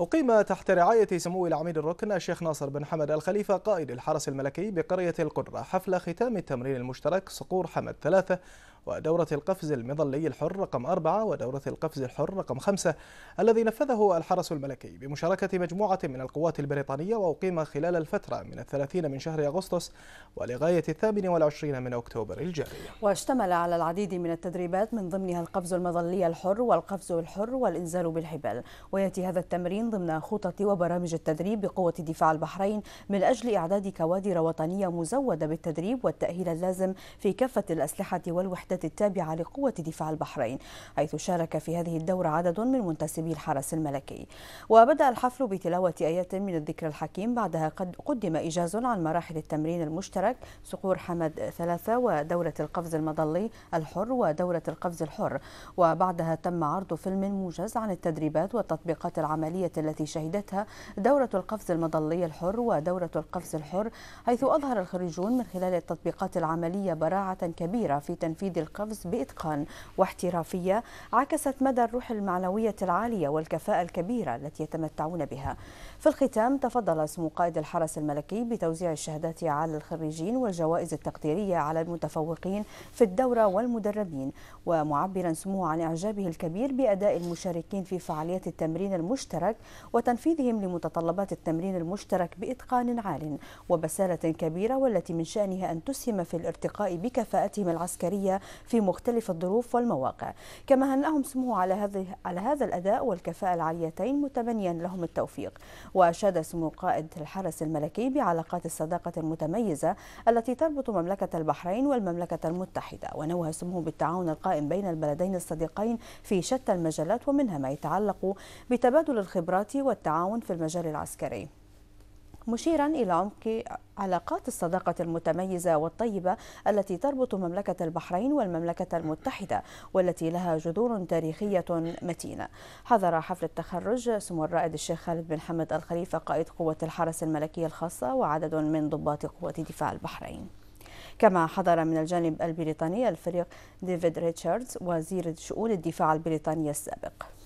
أقيم تحت رعاية سمو العميد الركن الشيخ ناصر بن حمد الخليفة قائد الحرس الملكي بقرية القدرة حفل ختام التمرين المشترك صقور حمد ثلاثة ودورة القفز المظلي الحر رقم أربعة ودورة القفز الحر رقم خمسة الذي نفذه الحرس الملكي بمشاركة مجموعة من القوات البريطانية وأقيم خلال الفترة من الثلاثين من شهر أغسطس ولغاية الثامن والعشرين من أكتوبر الجاري واشتمل على العديد من التدريبات من ضمنها القفز المظلي الحر والقفز الحر والإنزال بالحبال ويأتي هذا التمرين البحرين ضمن خطط وبرامج التدريب بقوة دفاع البحرين من أجل إعداد كوادر وطنية مزودة بالتدريب والتأهيل اللازم في كافة الأسلحة والوحدات التابعة لقوة دفاع البحرين حيث شارك في هذه الدورة عدد من منتسبي الحرس الملكي وبدأ الحفل بتلاوة آيات من الذكر الحكيم بعدها قد قدم إيجاز عن مراحل التمرين المشترك صقور حمد ثلاثة ودورة القفز المظلي الحر ودورة القفز الحر وبعدها تم عرض فيلم موجز عن التدريبات والتطبيقات العملية التي شهدتها دورة القفز المظلي الحر ودورة القفز الحر حيث أظهر الخريجون من خلال التطبيقات العملية براعة كبيرة في تنفيذ القفز بإتقان واحترافية عكست مدى الروح المعنوية العالية والكفاءة الكبيرة التي يتمتعون بها في الختام تفضل سمو قائد الحرس الملكي بتوزيع الشهادات على الخريجين والجوائز التقديرية على المتفوقين في الدورة والمدربين ومعبرا سموه عن إعجابه الكبير بأداء المشاركين في فعالية التمرين المشترك وتنفيذهم لمتطلبات التمرين المشترك بإتقان عال وبسالة كبيرة والتي من شأنها أن تسهم في الارتقاء بكفاءتهم العسكرية في مختلف الظروف والمواقع كما هنأهم سموه على هذه على هذا الأداء والكفاءة العاليتين متمنيا لهم التوفيق وأشاد سمو قائد الحرس الملكي بعلاقات الصداقة المتميزة التي تربط مملكة البحرين والمملكة المتحدة ونوه سموه بالتعاون القائم بين البلدين الصديقين في شتى المجالات ومنها ما يتعلق بتبادل الخبرات الديمقراطي والتعاون في المجال العسكري مشيرا إلى عمق علاقات الصداقة المتميزة والطيبة التي تربط مملكة البحرين والمملكة المتحدة والتي لها جذور تاريخية متينة حضر حفل التخرج سمو الرائد الشيخ خالد بن حمد الخليفة قائد قوة الحرس الملكية الخاصة وعدد من ضباط قوة دفاع البحرين كما حضر من الجانب البريطاني الفريق ديفيد ريتشاردز وزير شؤون الدفاع البريطاني السابق